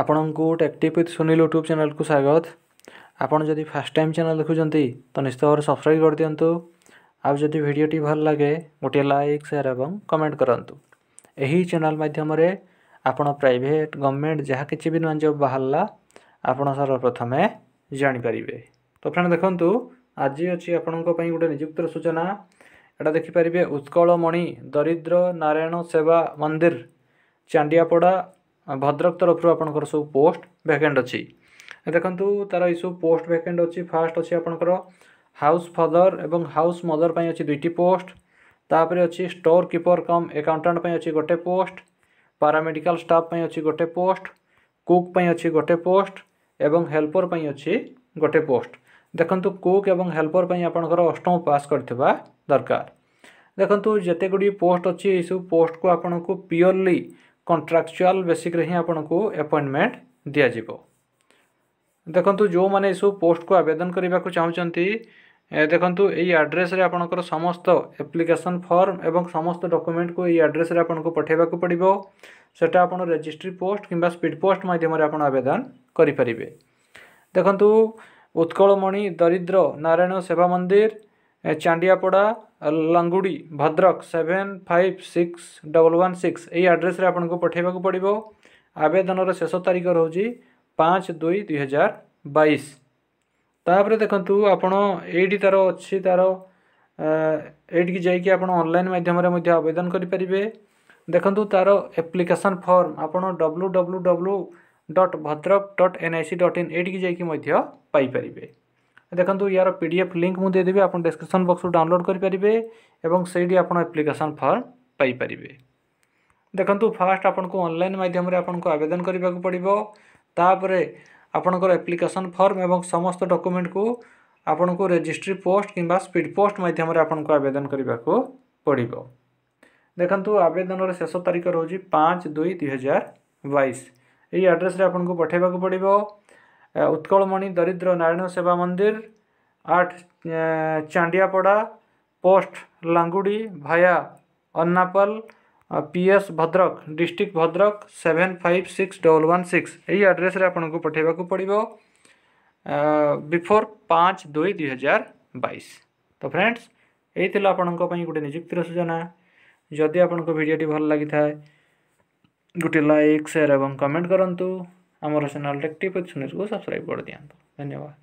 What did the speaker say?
ଆପଣଙ୍କୁ ଟେକ୍ଟିପ୍ with Sunil YouTube ଚ୍ୟାନେଲ୍କୁ ସ୍ୱାଗତ ଆପଣ ଯଦି ଫାର୍ଷ୍ଟ ଟାଇମ୍ ଚ୍ୟାନେଲ୍ ଦେଖୁଛନ୍ତି ତ ନିଶ୍ଚିତ ଭାବରେ ସବସ୍କ୍ରାଇବ୍ କରିଦିଅନ୍ତୁ ଆଉ ଯଦି ଭିଡ଼ିଓଟି ଭଲ ଲାଗେ ଗୋଟିଏ ଲାଇକ୍ ସେୟାର୍ ଏବଂ କମେଣ୍ଟ କରନ୍ତୁ ଏହି ଚ୍ୟାନେଲ୍ ମାଧ୍ୟମରେ ଆପଣ ପ୍ରାଇଭେଟ୍ ଗଭର୍ଣ୍ଣମେଣ୍ଟ ଯାହା କିଛି ବି ନୂଆ ଜବ୍ ବାହାରିଲା ଆପଣ ସର୍ବପ୍ରଥମେ ଜାଣିପାରିବେ ତ ଫ୍ରେଣ୍ଡ୍ ଦେଖନ୍ତୁ ଆଜି ଅଛି ଆପଣଙ୍କ ପାଇଁ ଗୋଟେ ନିଯୁକ୍ତିର ସୂଚନା ଏଇଟା ଦେଖିପାରିବେ ଉତ୍କଳମଣି ଦରିଦ୍ର ନାରାୟଣ ସେବା ମନ୍ଦିର ଚାଣ୍ଡିଆପଡ଼ା ଭଦ୍ରକ ତରଫରୁ ଆପଣଙ୍କର ସବୁ ପୋଷ୍ଟ ଭ୍ୟାକେଣ୍ଟ ଅଛି ଦେଖନ୍ତୁ ତା'ର ଏଇସବୁ ପୋଷ୍ଟ ଭ୍ୟାକେଣ୍ଟ ଅଛି ଫାର୍ଷ୍ଟ ଅଛି ଆପଣଙ୍କର ହାଉସ୍ ଫାଦର ଏବଂ ହାଉସ୍ ମଦର ପାଇଁ ଅଛି ଦୁଇଟି ପୋଷ୍ଟ ତାପରେ ଅଛି ଷ୍ଟୋର୍ କିପର କମ୍ ଏକାଉଣ୍ଟାଣ୍ଟ ପାଇଁ ଅଛି ଗୋଟେ ପୋଷ୍ଟ ପାରାମେଡ଼ିକାଲ ଷ୍ଟାଫ୍ ପାଇଁ ଅଛି ଗୋଟେ ପୋଷ୍ଟ କୁକ୍ ପାଇଁ ଅଛି ଗୋଟେ ପୋଷ୍ଟ ଏବଂ ହେଲ୍ପର ପାଇଁ ଅଛି ଗୋଟେ ପୋଷ୍ଟ ଦେଖନ୍ତୁ କୁକ୍ ଏବଂ ହେଲ୍ପର ପାଇଁ ଆପଣଙ୍କର ଅଷ୍ଟମ ପାସ୍ କରିଥିବା ଦରକାର ଦେଖନ୍ତୁ ଯେତେ ଗୁଡ଼ିଏ ପୋଷ୍ଟ ଅଛି ଏଇସବୁ ପୋଷ୍ଟକୁ ଆପଣଙ୍କୁ ପିଓରଲି କଣ୍ଟ୍ରାକ୍ଚୁଆଲ୍ ବେସିକ୍ରେ ହିଁ ଆପଣଙ୍କୁ ଆପଏଣ୍ଟମେଣ୍ଟ ଦିଆଯିବ ଦେଖନ୍ତୁ ଯେଉଁମାନେ ଏସବୁ ପୋଷ୍ଟକୁ ଆବେଦନ କରିବାକୁ ଚାହୁଁଛନ୍ତି ଦେଖନ୍ତୁ ଏଇ ଆଡ୍ରେସ୍ରେ ଆପଣଙ୍କର ସମସ୍ତ ଆପ୍ଲିକେସନ୍ ଫର୍ମ ଏବଂ ସମସ୍ତ ଡକୁମେଣ୍ଟକୁ ଏଇ ଆଡ୍ରେସ୍ରେ ଆପଣଙ୍କୁ ପଠାଇବାକୁ ପଡ଼ିବ ସେଟା ଆପଣ ରେଜିଷ୍ଟ୍ରି ପୋଷ୍ଟ କିମ୍ବା ସ୍ପିଡ୍ ପୋଷ୍ଟ ମାଧ୍ୟମରେ ଆପଣ ଆବେଦନ କରିପାରିବେ ଦେଖନ୍ତୁ ଉତ୍କଳମଣି ଦରିଦ୍ର Narayan Seva Mandir Chandiapada Langudi Bhadrak seven five six double one six ଏହି ଆଡ଼୍ରେସ୍ରେ ଆପଣଙ୍କୁ ପଠାଇବାକୁ ପଡ଼ିବ ଆବେଦନର ଶେଷ ତାରିଖ ରହୁଛି ପାଞ୍ଚ ଦୁଇ ଦୁଇହଜାର ବାଇଶ ତାପରେ ଦେଖନ୍ତୁ ଆପଣ ଏଇଠି ତା'ର ଅଛି ତା'ର ଏଇଠିକି ଯାଇକି ଆପଣ ଅନଲାଇନ୍ ମାଧ୍ୟମରେ ମଧ୍ୟ ଆବେଦନ କରିପାରିବେ ଦେଖନ୍ତୁ ତା'ର ଆପ୍ଲିକେସନ୍ ଫର୍ମ ଆପଣ W W W dot Bhadrak dot N I C dot in ଏଇଠିକି ଯାଇକି ମଧ୍ୟ ପାଇପାରିବେ देखो यार पी डी एफ लिंक मुझेदेवि आप डिस्क्रिपन बक्स डाउनलोड करें से आप्लिकेसन फर्म पाइपर देखो फास्ट आपल मध्यम आपको आवेदन करने को पड़ो तापर आपणकर एप्लिकेसन फर्म एवं समस्त डक्यूमेंट को आपन को रेजिस्ट्री पोस्ट कि स्पीड पोस्ट मध्यम को आवेदन करने को पड़ो देखु आवेदन शेष तारीख रोज पाँच दुई दुई हजार बैस यही आड्रेस पठेवाक पड़ो उत्कलमणि दरिद्र नारायण सेवा मंदिर आठ चांडियापड़ा पोस्ट लांगुड़ी भाया अन्नापल PS Bhadrak district Bhadrak seven five six double one six यही आड्रेस आपको पठेवा पड़ो बिफोर पाँच दुई दुई हजार बैस तो फ्रेंड्स यही आप गोटे निजुक्ति सूचना जदि आपंक भल लगी गोटे लाइक सेयार एवं कमेंट करूँ ଆମର ଚ୍ୟାନେଲ୍ରେ ଟିପ୍ ଶୁନିକୁ ସବସ୍କ୍ରାଇବ୍ କରିଦିଅନ୍ତୁ ଧନ୍ୟବାଦ